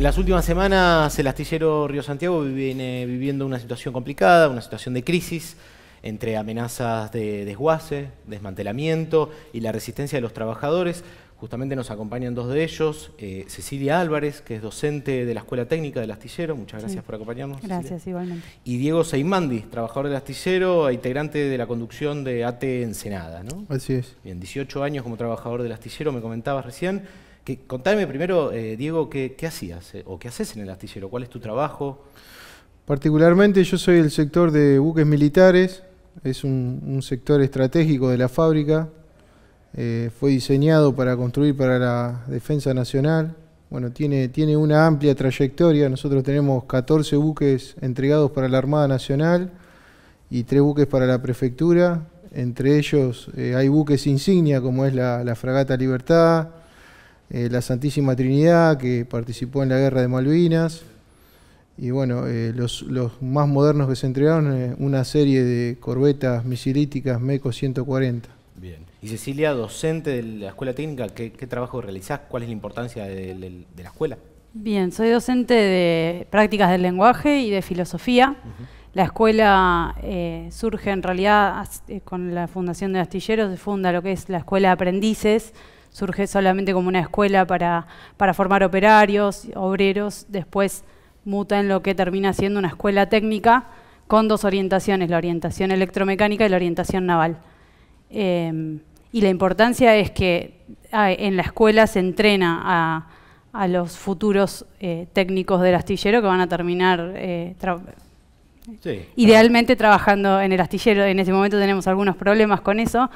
En las últimas semanas el astillero Río Santiago viene viviendo una situación complicada, una situación de crisis entre amenazas de desguace, desmantelamiento y la resistencia de los trabajadores. Justamente nos acompañan dos de ellos, eh, Cecilia Álvarez, que es docente de la Escuela Técnica del Astillero, muchas gracias por acompañarnos. Gracias, igualmente. Y Diego Seimandi, trabajador del Astillero e integrante de la conducción de AT Ensenada, ¿no? Así es. Bien, 18 años como trabajador del Astillero, me comentabas recién que, contame primero, eh, Diego, ¿qué, hacías eh, o qué haces en el astillero? ¿Cuál es tu trabajo? Particularmente yo soy el sector de buques militares, es un, sector estratégico de la fábrica, eh, fue diseñado para construir para la defensa nacional, bueno, tiene, tiene una amplia trayectoria, nosotros tenemos 14 buques entregados para la Armada Nacional y 3 buques para la Prefectura, entre ellos hay buques insignia como es la, la Fragata Libertad, eh, la Santísima Trinidad, que participó en la Guerra de Malvinas, y bueno, eh, los, más modernos que se entregaron, eh, una serie de corbetas misilíticas MECO 140. Bien. Y Cecilia, docente de la Escuela Técnica, ¿qué, trabajo realizás? ¿Cuál es la importancia de, la escuela? Bien, soy docente de prácticas del lenguaje y de filosofía. La escuela surge en realidad con la fundación de astilleros, se funda lo que es la escuela de aprendices, surge solamente como una escuela para, para formar operarios, obreros, después muta en lo que termina siendo una escuela técnica con dos orientaciones, la orientación electromecánica y la orientación naval. Em, y la importancia es que ah, en la escuela se entrena a, los futuros eh, técnicos del astillero que van a terminar eh, idealmente trabajando en el astillero. En este momento tenemos algunos problemas con eso,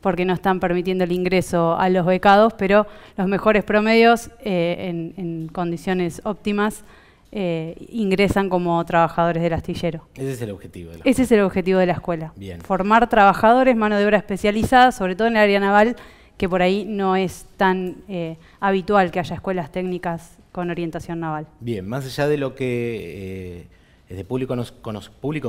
porque no están permitiendo el ingreso a los becados, pero los mejores promedios eh, en, condiciones óptimas eh, ingresan como trabajadores del astillero. Ese es el objetivo. Ese es el objetivo de la escuela. Formar trabajadores, mano de obra especializada, sobre todo en el área naval, que por ahí no es tan eh, habitual que haya escuelas técnicas con orientación naval. Bien, más allá de lo que de público,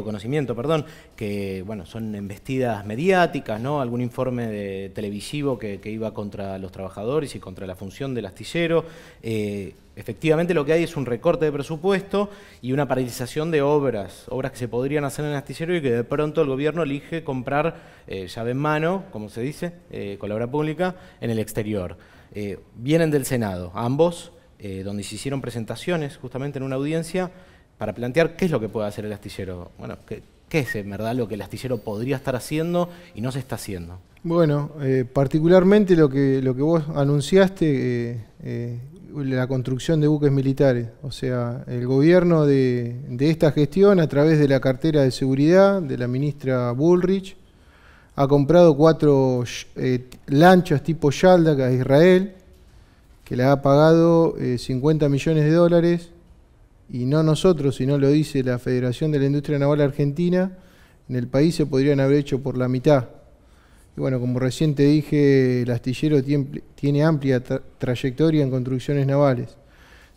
conocimiento, perdón, que bueno, son embestidas mediáticas, ¿no? algún informe de, televisivo que, iba contra los trabajadores y contra la función del astillero. Eh, efectivamente lo que hay es un recorte de presupuesto y una paralización de obras, obras que se podrían hacer en el astillero y que de pronto el gobierno elige comprar eh, llave en mano, como se dice, eh, con la obra pública, en el exterior. vienen del Senado, ambos, donde se hicieron presentaciones justamente en una audiencia para plantear qué es lo que puede hacer el astillero. Bueno, qué, es en verdad lo que el astillero podría estar haciendo y no se está haciendo. Bueno, eh, particularmente lo que, lo que vos anunciaste, eh, eh, la construcción de buques militares. O sea, el gobierno de, esta gestión, a través de la cartera de seguridad de la ministra Bullrich, ha comprado cuatro lanchas tipo Yaldak a Israel, que le ha pagado 50 millones de dólares y no nosotros, sino lo dice la Federación de la Industria Naval Argentina, en el país se podrían haber hecho por la mitad. Y bueno, como reciente dije, el astillero tiene amplia trayectoria en construcciones navales.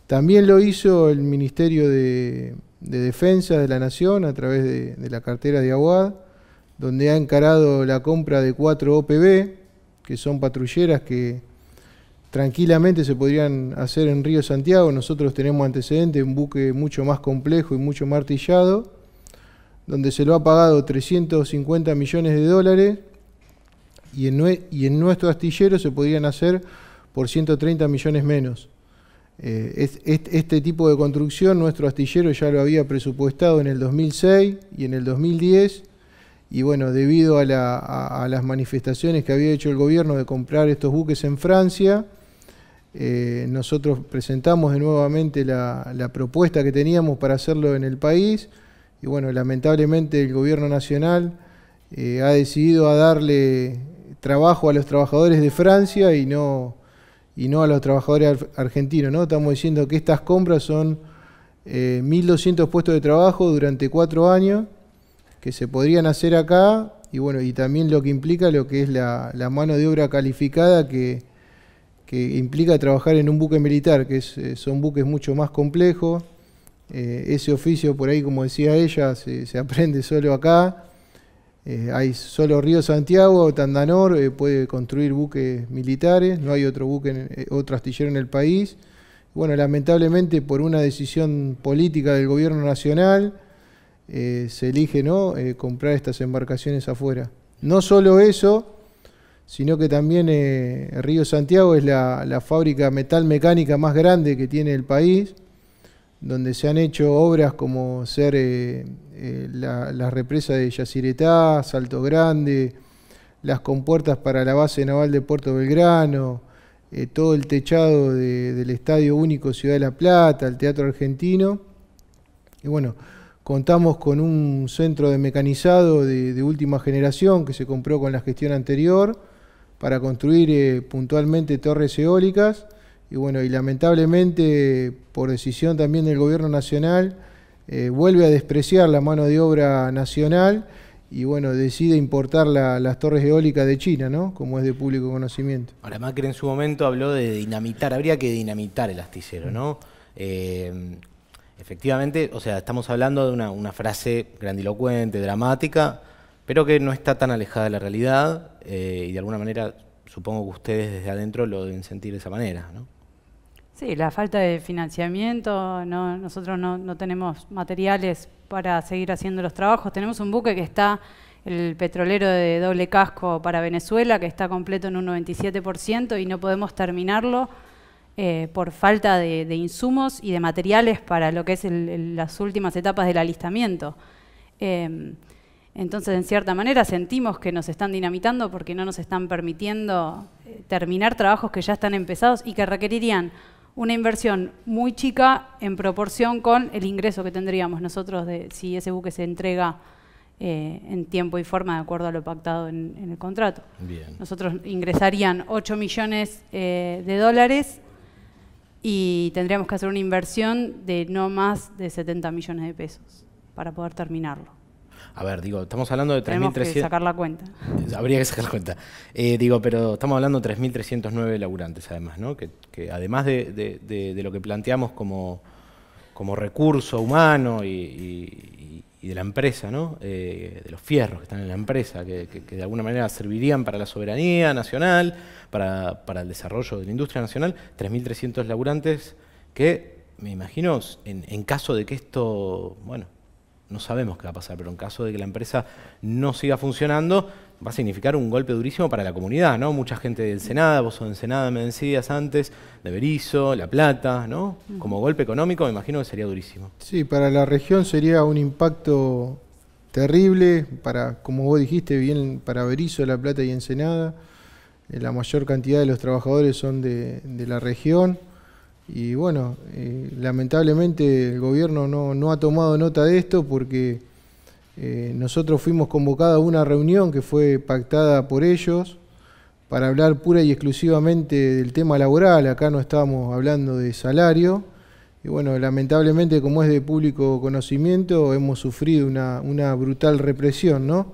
También lo hizo el Ministerio de, Defensa de la Nación a través de, de la cartera de Aguad, donde ha encarado la compra de cuatro OPB, que son patrulleras que tranquilamente se podrían hacer en Río Santiago. Nosotros tenemos antecedentes, un buque mucho más complejo y mucho martillado, donde se lo ha pagado 350 millones de dólares y en, nuestro astillero se podrían hacer por 130 millones menos. Eh, este tipo de construcción nuestro astillero ya lo había presupuestado en el 2006 y en el 2010 y bueno, debido a, a las manifestaciones que había hecho el gobierno de comprar estos buques en Francia, eh, nosotros presentamos de nuevamente la, propuesta que teníamos para hacerlo en el país y bueno, lamentablemente el gobierno nacional eh, ha decidido a darle trabajo a los trabajadores de Francia y no, y no a los trabajadores argentinos. Estamos diciendo que estas compras son 1.200 eh, puestos de trabajo durante cuatro años que se podrían hacer acá y bueno, y también lo que implica lo que es la mano de obra calificada que que implica trabajar en un buque militar, que eh, son buques mucho más complejos. Eh, ese oficio, por ahí, como decía ella, se, aprende solo acá. Eh, hay solo Río Santiago, Tandanor, puede construir buques militares, no hay otro buque, o otro astillero en el país. Bueno, lamentablemente por una decisión política del gobierno nacional se elige no comprar estas embarcaciones afuera. No solo eso, sino que también eh, Río Santiago es la, fábrica metal mecánica más grande que tiene el país, donde se han hecho obras como ser eh, eh, la, represa de Yaciretá, Salto Grande, las compuertas para la base naval de Puerto Belgrano, todo el techado del Estadio Único Ciudad de La Plata, el Teatro Argentino. Y bueno, contamos con un centro de mecanizado de última generación que se compró con la gestión anterior para construir eh, puntualmente torres eólicas. Y bueno, y lamentablemente, por decisión también del gobierno nacional, eh, vuelve a despreciar la mano de obra nacional y bueno, decide importar las torres eólicas de China, ¿no? Como es de público conocimiento. Ahora, Macri en su momento habló de dinamitar, habría que dinamitar el astillero, ¿no? Eh, efectivamente, o sea, estamos hablando de una frase grandilocuente, dramática, pero que no está tan alejada de la realidad eh, y de alguna manera supongo que ustedes desde adentro lo deben sentir de esa manera, ¿no? Sí, la falta de financiamiento, nosotros no, tenemos materiales para seguir haciendo los trabajos, tenemos un buque que está, el petrolero de doble casco para Venezuela, que está completo en un 97% y no podemos terminarlo eh, por falta de, insumos y de materiales para lo que es las últimas etapas del alistamiento. Em, entonces, en cierta manera, sentimos que nos están dinamitando porque no nos están permitiendo eh, terminar trabajos que ya están empezados y que requerirían una inversión muy chica en proporción con el ingreso que tendríamos nosotros de, si ese buque se entrega eh, en tiempo y forma de acuerdo a lo pactado en, el contrato. Bien. Nosotros ingresarían 8 millones eh, de dólares y tendríamos que hacer una inversión de no más de 70 millones de pesos para poder terminarlo. A ver, digo, estamos hablando de 3.300... que sacar la cuenta. Habría que sacar la cuenta. Eh, digo, pero estamos hablando de 3.309 laburantes además, ¿no? Que, además de, lo que planteamos como, como recurso humano y, de la empresa, ¿no? Eh, de los fierros que están en la empresa, que, de alguna manera servirían para la soberanía nacional, para, para el desarrollo de la industria nacional, 3.300 laburantes que, me imagino, en, en caso de que esto, bueno, no sabemos qué va a pasar, pero en caso de que la empresa no siga funcionando, va a significar un golpe durísimo para la comunidad, ¿no? Mucha gente de Ensenada, vos sos de Ensenada, me decías antes, de Berizo, La Plata, ¿no? Mm. Como golpe económico me imagino que sería durísimo. Sí, para la región sería un impacto terrible, para, como vos dijiste, bien para Berizo, La Plata y Ensenada. Eh, la mayor cantidad de los trabajadores son de la región. Y bueno, eh, lamentablemente el gobierno no, ha tomado nota de esto porque eh, nosotros fuimos convocados a una reunión que fue pactada por ellos para hablar pura y exclusivamente del tema laboral. Acá no estábamos hablando de salario. Y bueno, lamentablemente, como es de público conocimiento, hemos sufrido una, brutal represión, ¿no?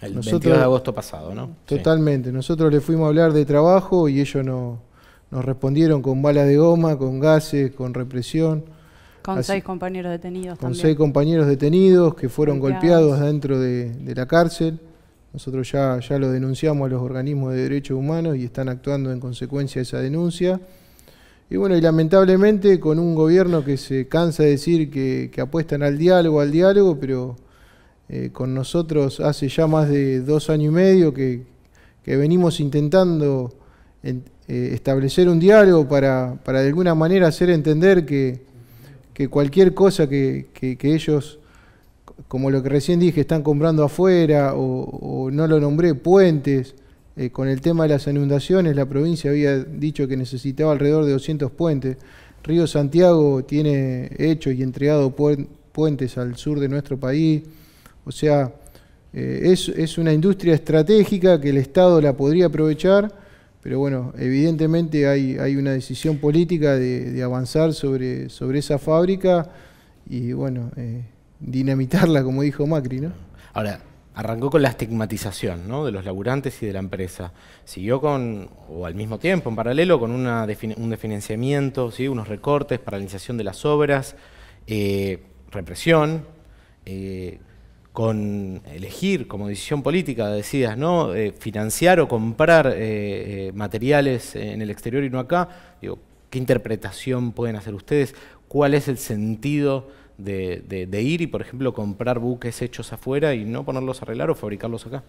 El nosotros, de agosto pasado, ¿no? Totalmente. Nosotros le fuimos a hablar de trabajo y ellos no, nos respondieron con balas de goma, con gases, con represión. Con seis compañeros detenidos. también. Con seis compañeros detenidos que fueron golpeados, dentro de, la cárcel. Nosotros ya, ya lo denunciamos a los organismos de derechos humanos y están actuando en consecuencia de esa denuncia. Y bueno, y lamentablemente con un gobierno que se cansa de decir que, apuestan al diálogo, al diálogo, pero eh, con nosotros hace ya más de dos años y medio que, que venimos intentando eh, establecer un diálogo para, para, de alguna manera hacer entender que, cualquier cosa que, ellos, como lo que recién dije, están comprando afuera o, no lo nombré, puentes, eh, con el tema de las inundaciones, la provincia había dicho que necesitaba alrededor de 200 puentes. Río Santiago tiene hecho y entregado puentes al sur de nuestro país. O sea, eh, es una industria estratégica que el Estado la podría aprovechar pero bueno, evidentemente hay, hay una decisión política de, avanzar sobre, sobre esa fábrica y bueno, eh, dinamitarla, como dijo Macri, ¿no? Ahora, arrancó con la estigmatización de los laburantes y de la empresa. Siguió con, o al mismo tiempo, en paralelo, con una un definanciamiento, unos recortes, paralización de las obras, eh, represión. Eh, con elegir como decisión política, decidas, ¿no? Eh, financiar o comprar eh, eh, materiales en el exterior y no acá, ¿qué interpretación pueden hacer ustedes? ¿Cuál es el sentido de, de ir y, por ejemplo, comprar buques hechos afuera y no ponerlos a arreglar o fabricarlos acá?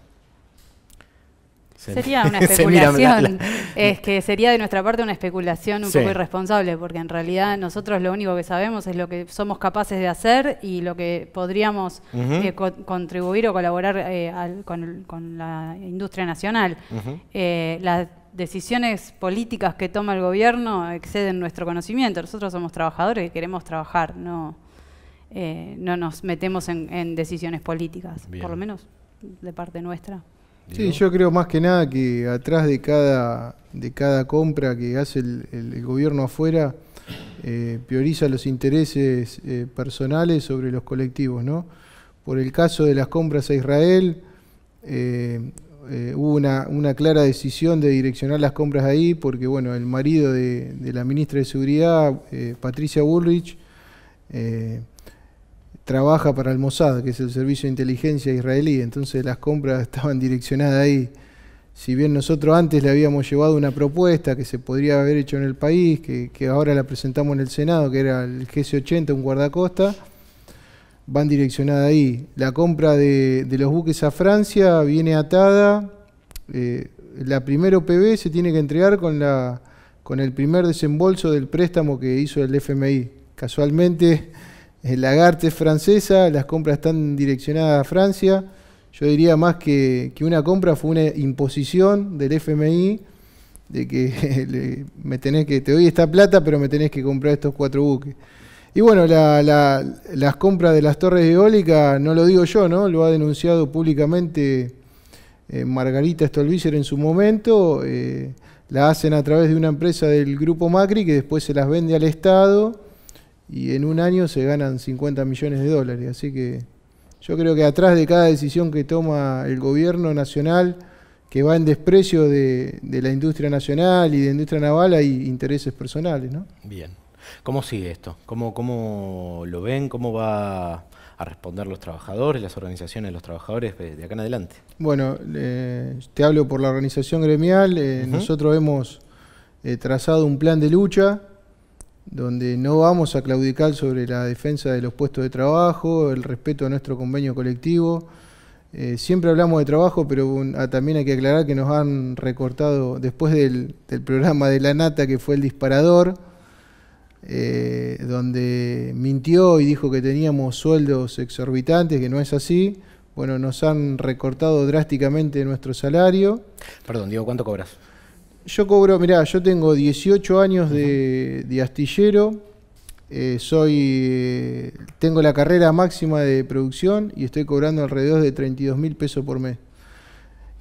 Sería una especulación. Es que sería de nuestra parte una especulación un poco irresponsable, porque en realidad nosotros lo único que sabemos es lo que somos capaces de hacer y lo que podríamos eh, contribuir o colaborar eh, con, la industria nacional. Eh, las decisiones políticas que toma el gobierno exceden nuestro conocimiento. Nosotros somos trabajadores y queremos trabajar, no, no nos metemos en, decisiones políticas, por lo menos de parte nuestra. Sí, yo creo más que nada que atrás de cada, de cada compra que hace el, gobierno afuera, eh, prioriza los intereses eh, personales sobre los colectivos, ¿no? Por el caso de las compras a Israel, eh, hubo una, clara decisión de direccionar las compras ahí porque, bueno, el marido de, de la ministra de Seguridad, Patricia Bullrich, trabaja para el Mossad, que es el servicio de inteligencia israelí, entonces las compras estaban direccionadas ahí. Si bien nosotros antes le habíamos llevado una propuesta que se podría haber hecho en el país, que, ahora la presentamos en el Senado, que era el gs 80 un guardacosta, van direccionadas ahí. La compra de, los buques a Francia viene atada. Eh, la primera OPB se tiene que entregar con, la, con el primer desembolso del préstamo que hizo el FMI. Casualmente Lagarde es francesa, las compras están direccionadas a Francia. Yo diría más que, una compra fue una imposición del FMI de que me tenés que, te doy esta plata, pero me tenés que comprar estos cuatro buques. Y bueno, las compras de las torres eólicas, no lo digo yo, ¿no? Lo ha denunciado públicamente eh, Margarita Stolbizer en su momento. Eh, la hacen a través de una empresa del grupo Macri que después se las vende al Estado y en un año se ganan 50 millones de dólares. Así que yo creo que atrás de cada decisión que toma el gobierno nacional, que va en desprecio de, la industria nacional y de la industria naval, hay intereses personales. ¿no? Bien. ¿Cómo sigue esto? ¿Cómo, ¿Cómo lo ven? ¿Cómo va a responder los trabajadores, las organizaciones de los trabajadores de acá en adelante? Bueno, te hablo por la organización gremial. Eh, nosotros hemos eh, trazado un plan de lucha donde no vamos a claudicar sobre la defensa de los puestos de trabajo, el respeto a nuestro convenio colectivo. Eh, siempre hablamos de trabajo, pero ah, también hay que aclarar que nos han recortado, después del, programa de La Nata, que fue el disparador, eh, donde mintió y dijo que teníamos sueldos exorbitantes, que no es así. Bueno, nos han recortado drásticamente nuestro salario. Perdón, Diego, ¿cuánto cobras? Yo cobro, mirá, yo tengo 18 años de, astillero, eh, soy, tengo la carrera máxima de producción y estoy cobrando alrededor de 32 mil pesos por mes.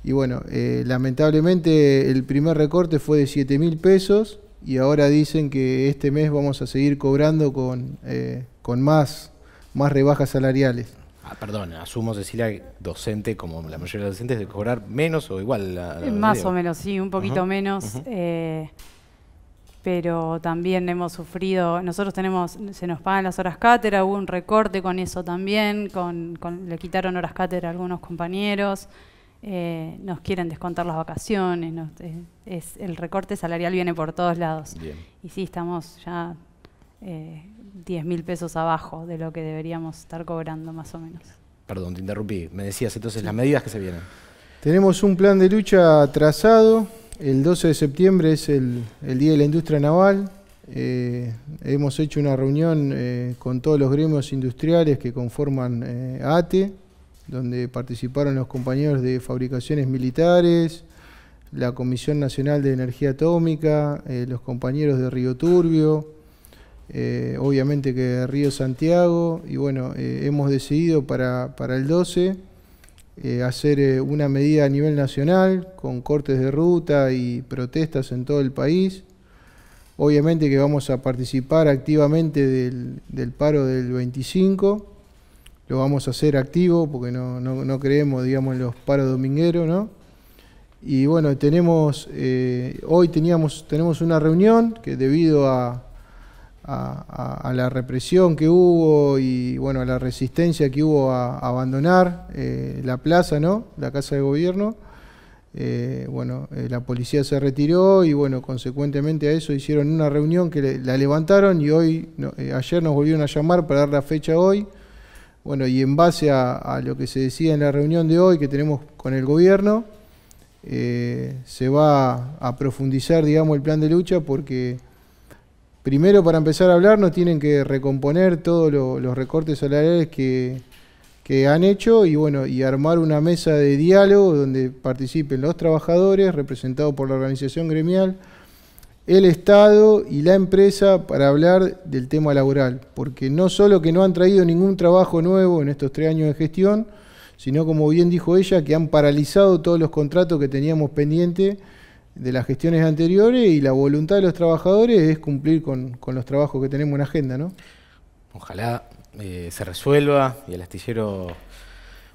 Y bueno, eh, lamentablemente el primer recorte fue de 7 mil pesos y ahora dicen que este mes vamos a seguir cobrando con, eh, con más, más rebajas salariales. Ah, perdón, asumo Cecilia, docente como la mayoría de los docentes, de cobrar menos o igual. Eh, más o menos, sí, un poquito menos. Eh, pero también hemos sufrido, nosotros tenemos, se nos pagan las horas cátedra, hubo un recorte con eso también, con, le quitaron horas cátedra a algunos compañeros, eh, nos quieren descontar las vacaciones, es, el recorte salarial viene por todos lados. Y sí, estamos ya 10 mil pesos abajo de lo que deberíamos estar cobrando más o menos. Perdón, te interrumpí. Me decías entonces las medidas que se vienen. Tenemos un plan de lucha trazado. El 12 de septiembre es el, Día de la Industria Naval. Eh, hemos hecho una reunión eh, con todos los gremios industriales que conforman eh, ATE, donde participaron los compañeros de fabricaciones militares, la Comisión Nacional de Energía Atómica, los compañeros de Río Turbio, eh, obviamente que Río Santiago, y bueno, eh, hemos decidido para, el 12 eh, hacer una medida a nivel nacional con cortes de ruta y protestas en todo el país. Obviamente que vamos a participar activamente del, paro del 25, lo vamos a hacer activo porque no, creemos, digamos, en los paros domingueros, ¿no? Y bueno, tenemos, hoy teníamos, tenemos una reunión que debido a, a, la represión que hubo y bueno a la resistencia que hubo a, abandonar eh, la plaza, ¿no? La casa de gobierno. Eh, bueno, eh, la policía se retiró y bueno, consecuentemente a eso hicieron una reunión que la levantaron y hoy, ayer nos volvieron a llamar para dar la fecha hoy. Bueno, y en base a, a lo que se decía en la reunión de hoy que tenemos con el gobierno, se va a profundizar, digamos, el plan de lucha porque primero para empezar a hablar nos tienen que recomponer todos los recortes salariales que, han hecho y bueno, y armar una mesa de diálogo donde participen los trabajadores, representados por la organización gremial, el Estado y la empresa para hablar del tema laboral, porque no solo que no han traído ningún trabajo nuevo en estos tres años de gestión, sino como bien dijo ella, que han paralizado todos los contratos que teníamos pendientes de las gestiones anteriores y la voluntad de los trabajadores es cumplir con, los trabajos que tenemos en agenda, ¿no? Ojalá eh, se resuelva y el astillero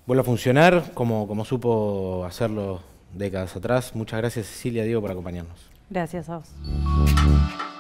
vuelva a funcionar como, como supo hacerlo décadas atrás. Muchas gracias Cecilia, Diego, por acompañarnos. Gracias a vos.